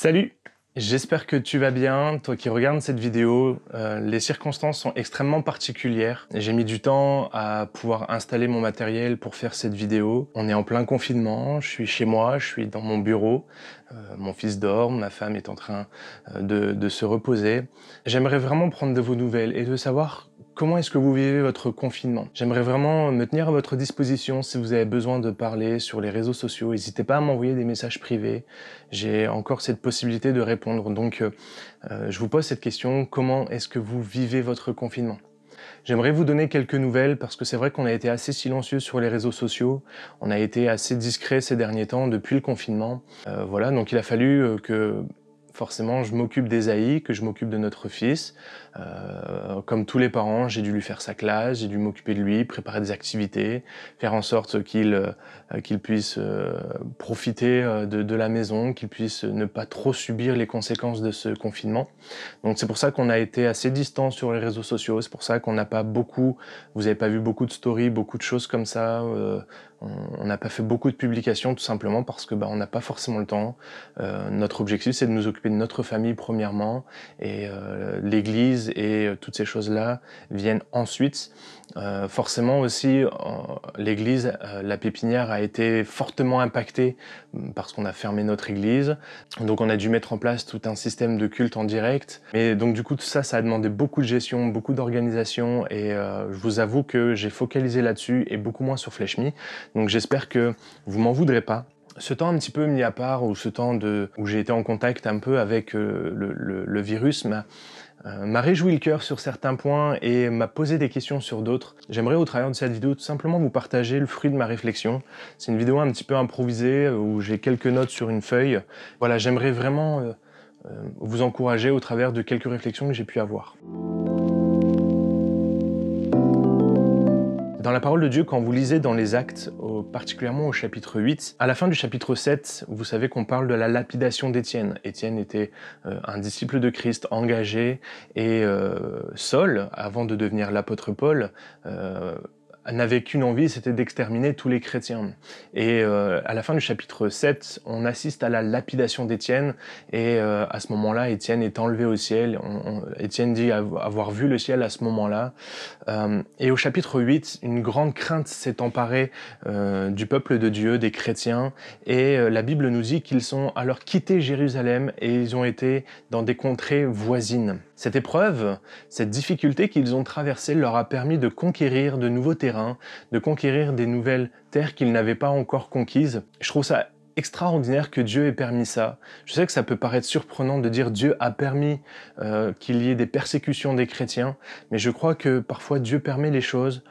Salut J'espère que tu vas bien, toi qui regardes cette vidéo. Euh, les circonstances sont extrêmement particulières. J'ai mis du temps à pouvoir installer mon matériel pour faire cette vidéo. On est en plein confinement, je suis chez moi, je suis dans mon bureau. Euh, mon fils dort, ma femme est en train euh, de, de se reposer. J'aimerais vraiment prendre de vos nouvelles et de savoir Comment est-ce que vous vivez votre confinement J'aimerais vraiment me tenir à votre disposition si vous avez besoin de parler sur les réseaux sociaux. N'hésitez pas à m'envoyer des messages privés. J'ai encore cette possibilité de répondre. Donc, euh, euh, je vous pose cette question. Comment est-ce que vous vivez votre confinement J'aimerais vous donner quelques nouvelles parce que c'est vrai qu'on a été assez silencieux sur les réseaux sociaux, on a été assez discret ces derniers temps depuis le confinement. Euh, voilà, donc il a fallu que forcément je m'occupe des AI, que je m'occupe de notre fils, euh, comme tous les parents, j'ai dû lui faire sa classe, j'ai dû m'occuper de lui, préparer des activités, faire en sorte qu'il euh, qu'il puisse euh, profiter de, la maison, qu'il puisse ne pas trop subir les conséquences de ce confinement. Donc c'est pour ça qu'on a été assez distant sur les réseaux sociaux, c'est pour ça qu'on n'a pas beaucoup, vous n'avez pas vu beaucoup de stories, beaucoup de choses comme ça on n'a pas fait beaucoup de publications tout simplement parce que bah, on n'a pas forcément le temps. notre objectif c'est de nous occuper de notre famille premièrement et l'église et euh, toutes ces choses-là viennent ensuite. Euh, forcément aussi, l'église, euh, la pépinière a été fortement impactée mm, parce qu'on a fermé notre église. Donc on a dû mettre en place tout un système de culte en direct. Et donc du coup, tout ça, ça a demandé beaucoup de gestion, beaucoup d'organisation. Et je vous avoue que j'ai focalisé là-dessus et beaucoup moins sur Fleshmi. Donc j'espère que vous m'en voudrez pas ce temps un petit peu mis à part, ou ce temps où j'ai été en contact un peu avec le, le, virus, m'a euh, m'a réjoui le cœur sur certains points et m'a posé des questions sur d'autres. J'aimerais au travers de cette vidéo tout simplement vous partager le fruit de ma réflexion. C'est une vidéo un petit peu improvisée euh, où j'ai quelques notes sur une feuille. Voilà, j'aimerais vraiment euh, vous encourager au travers de quelques réflexions que j'ai pu avoir. Dans la parole de Dieu, quand vous lisez dans les actes, particulièrement au chapitre 8, à la fin du chapitre 7, vous savez qu'on parle de la lapidation d'Étienne. Étienne était euh, un disciple de Christ engagé et euh, seul, avant de devenir l'apôtre Paul, euh, n'avait qu'une envie, c'était d'exterminer tous les chrétiens. Et euh, à la fin du chapitre 7, on assiste à la lapidation d'Étienne, et euh, à ce moment-là, Étienne est enlevé au ciel. Étienne dit avoir vu le ciel à ce moment-là. Euh, et au chapitre 8, une grande crainte s'est emparée du peuple de Dieu, des chrétiens, et la Bible nous dit qu'ils sont alors quittés Jérusalem et ils ont été dans des contrées voisines. Cette épreuve, cette difficulté qu'ils ont traversée leur a permis de conquérir de nouveaux terrains, de conquérir des nouvelles terres qu'ils n'avaient pas encore conquises. Je trouve ça extraordinaire que Dieu ait permis ça. Je sais que ça peut paraître surprenant de dire Dieu a permis euh, qu'il y ait des persécutions des chrétiens, mais je crois que parfois Dieu permet les choses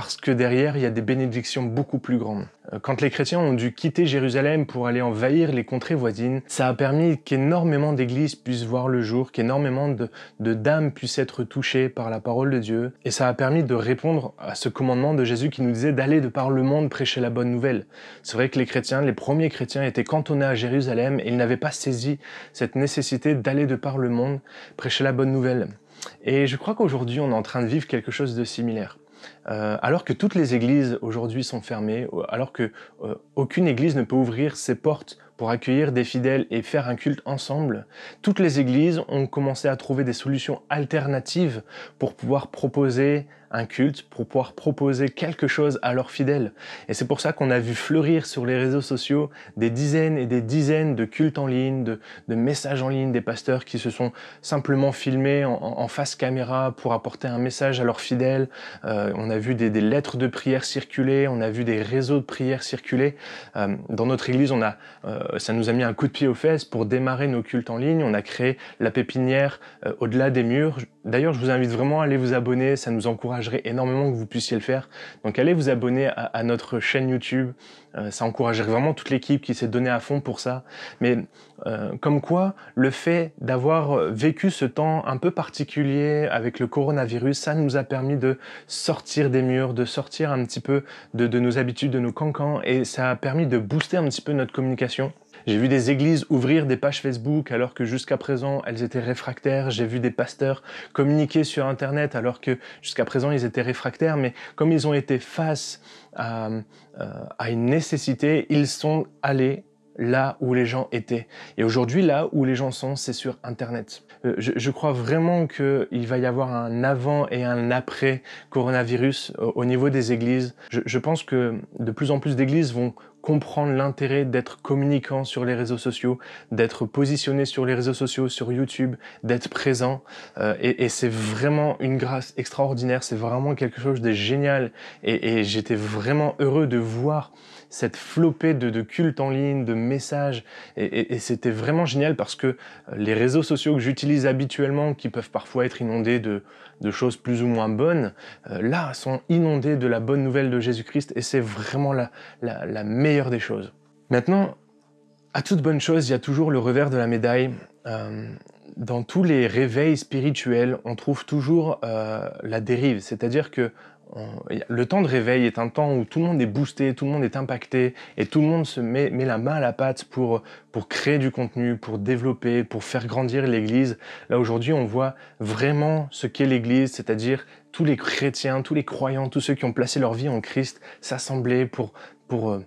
parce que derrière, il y a des bénédictions beaucoup plus grandes. Euh, quand les chrétiens ont dû quitter Jérusalem pour aller envahir les contrées voisines, ça a permis qu'énormément d'églises puissent voir le jour, qu'énormément de, dames puissent être touchées par la parole de Dieu, et ça a permis de répondre à ce commandement de Jésus qui nous disait d'aller de par le monde prêcher la bonne nouvelle. C'est vrai que les chrétiens, les premiers chrétiens étaient cantonnés à Jérusalem et ils n'avaient pas saisi cette nécessité d'aller de par le monde prêcher la bonne nouvelle. Et je crois qu'aujourd'hui, on est en train de vivre quelque chose de similaire. Euh, alors que toutes les églises aujourd'hui sont fermées, alors que euh, aucune église ne peut ouvrir ses portes pour accueillir des fidèles et faire un culte ensemble, toutes les églises ont commencé à trouver des solutions alternatives pour pouvoir proposer un culte, pour pouvoir proposer quelque chose à leurs fidèles. Et c'est pour ça qu'on a vu fleurir sur les réseaux sociaux des dizaines et des dizaines de cultes en ligne, de, messages en ligne des pasteurs qui se sont simplement filmés en, face caméra pour apporter un message à leurs fidèles. Euh, on a vu des, lettres de prière circuler, on a vu des réseaux de prière circuler. Euh, dans notre église, on a, euh, ça nous a mis un coup de pied aux fesses pour démarrer nos cultes en ligne. On a créé la pépinière au-delà des murs. D'ailleurs, je vous invite vraiment à aller vous abonner, ça nous encourage énormément que vous puissiez le faire. Donc allez vous abonner à, notre chaîne YouTube, euh, ça encouragerait vraiment toute l'équipe qui s'est donnée à fond pour ça. Mais euh, comme quoi, le fait d'avoir euh, vécu ce temps un peu particulier avec le coronavirus, ça nous a permis de sortir des murs, de sortir un petit peu de, de nos habitudes, de nos cancans, et ça a permis de booster un petit peu notre communication. J'ai vu des églises ouvrir des pages Facebook alors que jusqu'à présent elles étaient réfractaires. J'ai vu des pasteurs communiquer sur Internet alors que jusqu'à présent ils étaient réfractaires. Mais comme ils ont été face à, euh, une nécessité, ils sont allés là où les gens étaient. Et aujourd'hui, là où les gens sont, c'est sur Internet. Euh, je, crois vraiment qu'il va y avoir un avant et un après coronavirus euh, au niveau des églises. Je, pense que de plus en plus d'églises vont comprendre l'intérêt d'être communicant sur les réseaux sociaux, d'être positionné sur les réseaux sociaux, sur YouTube, d'être présent. Euh, et, c'est vraiment une grâce extraordinaire, c'est vraiment quelque chose de génial. et j'étais vraiment heureux de voir cette flopée de, de cultes en ligne, de messages. Et, c'était vraiment génial parce que euh, les réseaux sociaux que j'utilise habituellement, qui peuvent parfois être inondés de, choses plus ou moins bonnes, euh, là, sont inondés de la bonne nouvelle de Jésus-Christ et c'est vraiment la, la, meilleure des choses. Maintenant, à toute bonne chose, il y a toujours le revers de la médaille. Euh, dans tous les réveils spirituels, on trouve toujours la dérive, c'est-à-dire que le temps de réveil est un temps où tout le monde est boosté, tout le monde est impacté et tout le monde se met, la main à la pâte pour, créer du contenu, pour développer, pour faire grandir l'Église. Là aujourd'hui, on voit vraiment ce qu'est l'Église, c'est-à-dire tous les chrétiens, tous les croyants, tous ceux qui ont placé leur vie en Christ s'assembler pour, euh,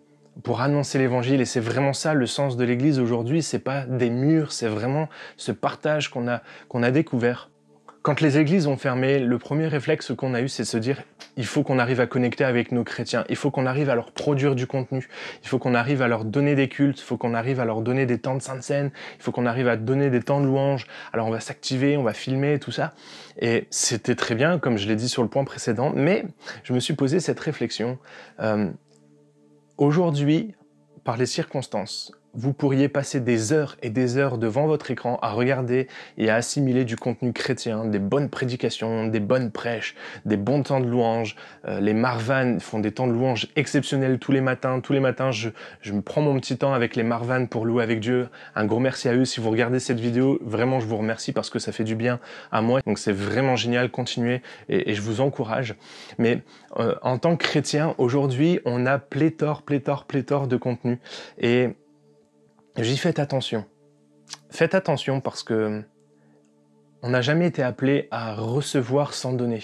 annoncer l'évangile et c'est vraiment ça le sens de l'église aujourd'hui c'est pas des murs c'est vraiment ce partage qu'on a découvert quand les églises ont fermé, le premier réflexe qu'on a eu, c'est de se dire il faut qu'on arrive à connecter avec nos chrétiens, il faut qu'on arrive à leur produire du contenu, il faut qu'on arrive à leur donner des cultes, il faut qu'on arrive à leur donner des temps de sainte scène, il faut qu'on arrive à donner des temps de louange. Alors on va s'activer, on va filmer, tout ça. Et c'était très bien, comme je l'ai dit sur le point précédent, mais je me suis posé cette réflexion. Euh, aujourd'hui, par les circonstances, vous pourriez passer des heures et des heures devant votre écran à regarder et à assimiler du contenu chrétien, des bonnes prédications, des bonnes prêches, des bons temps de louange. Euh, les Marvan font des temps de louange exceptionnels tous les matins. Tous les matins, je, me prends mon petit temps avec les Marvan pour louer avec Dieu. Un gros merci à eux. Si vous regardez cette vidéo, vraiment, je vous remercie parce que ça fait du bien à moi. Donc c'est vraiment génial, continuez et, et, je vous encourage. Mais euh, en tant que chrétien, aujourd'hui, on a pléthore, pléthore, pléthore de contenu. Et J'y fais attention. Faites attention parce que on n'a jamais été appelé à recevoir sans donner.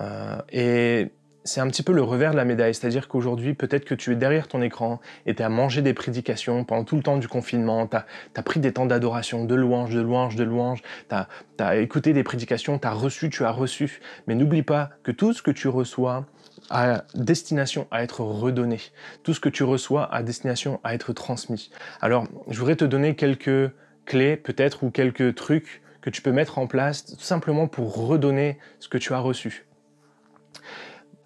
Euh, et c'est un petit peu le revers de la médaille, c'est-à-dire qu'aujourd'hui, peut-être que tu es derrière ton écran et tu as mangé des prédications pendant tout le temps du confinement, tu as, pris des temps d'adoration, de louange, de louange, de louange, tu as, écouté des prédications, tu as reçu, tu as reçu. Mais n'oublie pas que tout ce que tu reçois, à destination à être redonné, tout ce que tu reçois à destination à être transmis. Alors, je voudrais te donner quelques clés peut-être ou quelques trucs que tu peux mettre en place tout simplement pour redonner ce que tu as reçu.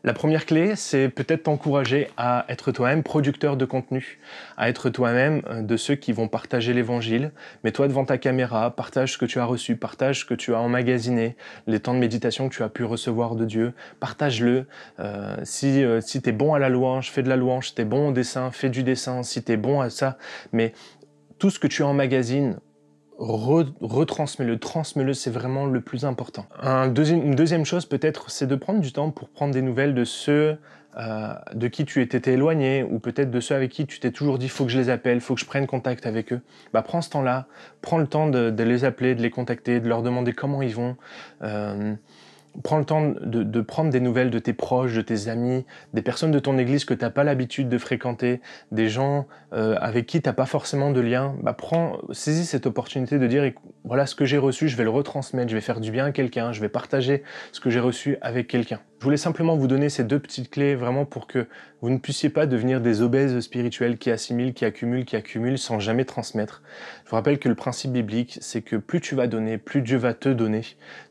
La première clé, c'est peut-être t'encourager à être toi-même producteur de contenu, à être toi-même euh, de ceux qui vont partager l'évangile. Mets-toi devant ta caméra, partage ce que tu as reçu, partage ce que tu as emmagasiné, les temps de méditation que tu as pu recevoir de Dieu, partage-le. Euh, si euh, si tu es bon à la louange, fais de la louange, si tu es bon au dessin, fais du dessin, si tu es bon à ça, mais tout ce que tu emmagasines retransmets-le, transmets-le, c'est vraiment le plus important. une deuxième chose peut-être, c'est de prendre du temps pour prendre des nouvelles de ceux euh, de qui tu étais éloigné, ou peut-être de ceux avec qui tu t'es toujours dit « faut que je les appelle, faut que je prenne contact avec eux bah, », prends ce temps-là, prends le temps de, les appeler, de les contacter, de leur demander comment ils vont, euh, prends le temps de, prendre des nouvelles de tes proches, de tes amis, des personnes de ton église que tu n'as pas l'habitude de fréquenter, des gens euh, avec qui tu n'as pas forcément de lien, bah prends, saisis cette opportunité de dire voilà ce que j'ai reçu, je vais le retransmettre, je vais faire du bien à quelqu'un, je vais partager ce que j'ai reçu avec quelqu'un. Je voulais simplement vous donner ces deux petites clés vraiment pour que vous ne puissiez pas devenir des obèses spirituels qui assimilent, qui accumulent, qui accumulent sans jamais transmettre. Je vous rappelle que le principe biblique, c'est que plus tu vas donner, plus Dieu va te donner.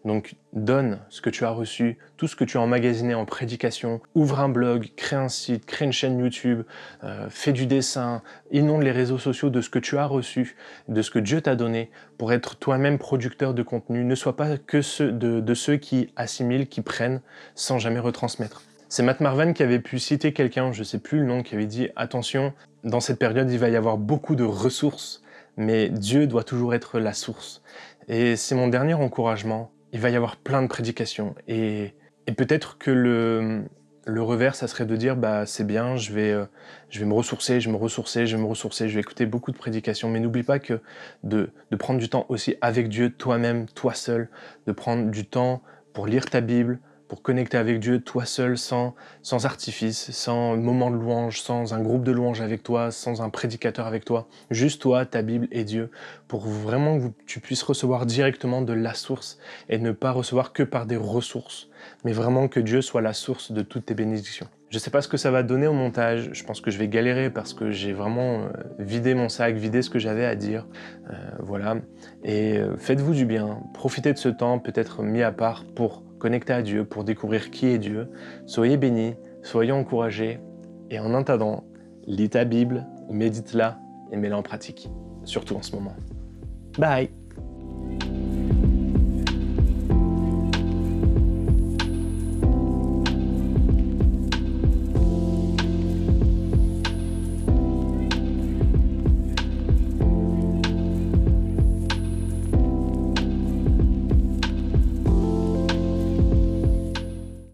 Donc donne ce que tu as reçu, tout ce que tu as emmagasiné en prédication, ouvre un blog, crée un site, crée une chaîne YouTube, euh, fais du dessin, inonde les réseaux sociaux de ce que tu as reçu, de ce que Dieu t'a donné, pour être toi-même producteur de contenu. Ne sois pas que ceux de, ceux qui assimilent, qui prennent, sans jamais retransmettre. C'est Matt Marvin qui avait pu citer quelqu'un, je ne sais plus le nom, qui avait dit attention, dans cette période, il va y avoir beaucoup de ressources, mais Dieu doit toujours être la source. Et c'est mon dernier encouragement. Il va y avoir plein de prédications et et peut-être que le, revers, ça serait de dire bah c'est bien, je vais, euh, je vais me ressourcer, je vais me ressourcer, je vais me ressourcer, je vais écouter beaucoup de prédications, mais n'oublie pas que de, prendre du temps aussi avec Dieu, toi-même, toi seul, de prendre du temps pour lire ta Bible, pour connecter avec Dieu, toi seul, sans, sans artifice, sans moment de louange, sans un groupe de louange avec toi, sans un prédicateur avec toi, juste toi, ta Bible et Dieu, pour vraiment que tu puisses recevoir directement de la source et ne pas recevoir que par des ressources, mais vraiment que Dieu soit la source de toutes tes bénédictions. Je ne sais pas ce que ça va donner au montage, je pense que je vais galérer parce que j'ai vraiment euh, vidé mon sac, vidé ce que j'avais à dire, euh, voilà. Et euh, faites-vous du bien, profitez de ce temps peut-être mis à part pour Connectez à Dieu pour découvrir qui est Dieu. Soyez bénis, soyez encouragés et en attendant, lis ta Bible, médite-la et mets-la en pratique, surtout en ce moment. Bye